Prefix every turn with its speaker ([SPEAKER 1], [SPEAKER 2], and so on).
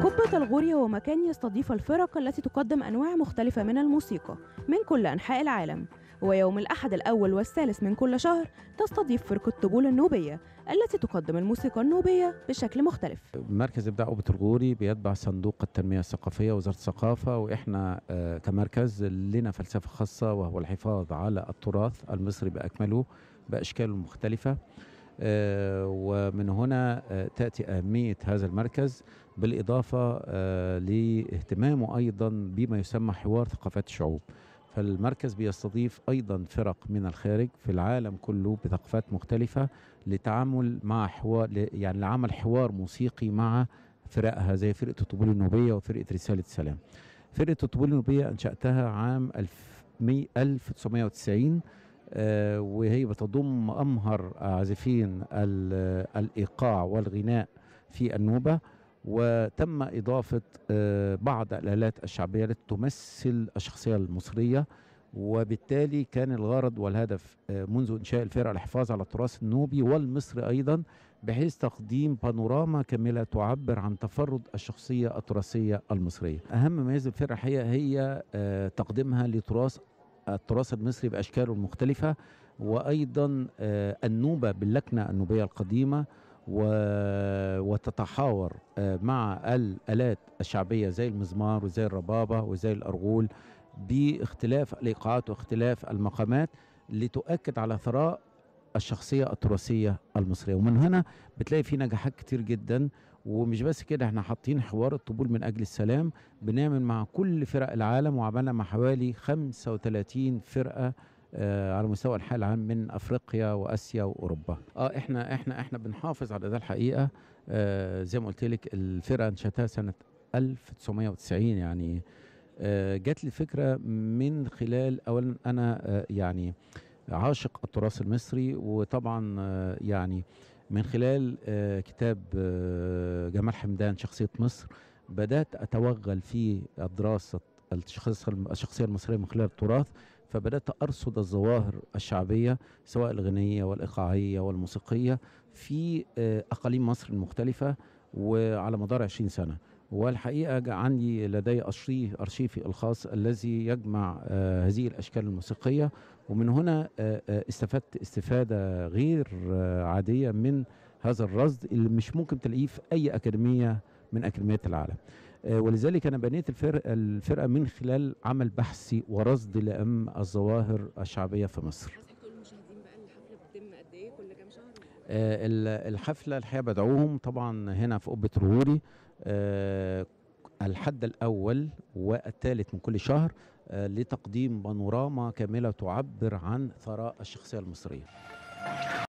[SPEAKER 1] قبة الغوري هو مكان يستضيف الفرق التي تقدم أنواع مختلفة من الموسيقى من كل أنحاء العالم ويوم الأحد الأول والثالث من كل شهر تستضيف فرقة طبول النوبية التي تقدم الموسيقى النوبية بشكل مختلف مركز إبداع قبة الغوري بيتبع صندوق التنمية الثقافية وزارة الثقافة وإحنا آه، كمركز لنا فلسفة خاصة وهو الحفاظ على التراث المصري بأكمله بأشكاله المختلفة آه، ومن هنا آه، تأتي أهمية هذا المركز بالإضافة آه، لاهتمامه أيضا بما يسمى حوار ثقافات الشعوب فالمركز بيستضيف ايضا فرق من الخارج في العالم كله بثقافات مختلفه لتعامل مع حوار يعني لعمل حوار موسيقي مع فرقها زي فرقه الطبول النوبيه وفرقه رساله السلام. فرقه الطبول النوبيه انشاتها عام 1990 آه، وهي بتضم أمهر عازفين الإيقاع والغناء في النوبة وتم إضافة آه، بعض الآلات الشعبية التي تمثل الشخصية المصرية وبالتالي كان الغرض والهدف آه، منذ إنشاء الفرقة الحفاظ على التراث النوبي والمصري أيضا بحيث تقديم بانوراما كاملة تعبر عن تفرد الشخصية التراثية المصرية أهم ميزة الفرقة هي, هي تقديمها لتراث التراث المصري باشكاله المختلفه وايضا آه، النوبه باللكنه النوبيه القديمه وتتحاور آه، مع الالات الشعبيه زي المزمار وزي الربابه وزي الارغول باختلاف الايقاعات واختلاف المقامات لتؤكد على ثراء الشخصيه التراثيه المصريه ومن هنا بتلاقي في نجاحات كتير جدا ومش بس كده احنا حاطين حوار الطبول من اجل السلام بنعمل مع كل فرق العالم وعملنا مع حوالي 35 فرقه آه على مستوى الحال العام من افريقيا واسيا واوروبا اه احنا احنا احنا بنحافظ على ده الحقيقه آه زي ما قلت لك الفرقه انشاتها سنه 1990 يعني آه جات لي فكره من خلال اولا انا آه يعني آه عاشق التراث المصري وطبعا آه، يعني من خلال آه، كتاب آه، جمال حمدان شخصية مصر بدأت أتوغل في دراسة الشخصية المصرية من خلال التراث فبدأت أرصد الظواهر الشعبية سواء الغنية والإيقاعية والموسيقية في أقاليم مصر المختلفة وعلى مدار 20 سنة والحقيقة عندي لدي أرشيف أرشيفي الخاص الذي يجمع آه، هذه الأشكال الموسيقية ومن هنا آه، آه، استفدت استفادة غير عادية من هذا الرصد اللي مش ممكن تلاقيه في أي أكاديمية من أكاديميات العالم ولذلك أنا بنيت الفرقة, الفرقة من خلال عمل بحثي ورصد لأم الظواهر الشعبية في مصر آه، الحفله الحقيقه بدعوهم طبعا هنا في قبه رهوري آه، الحد الاول والثالث من كل شهر آه، لتقديم بانوراما كامله تعبر عن ثراء الشخصيه المصريه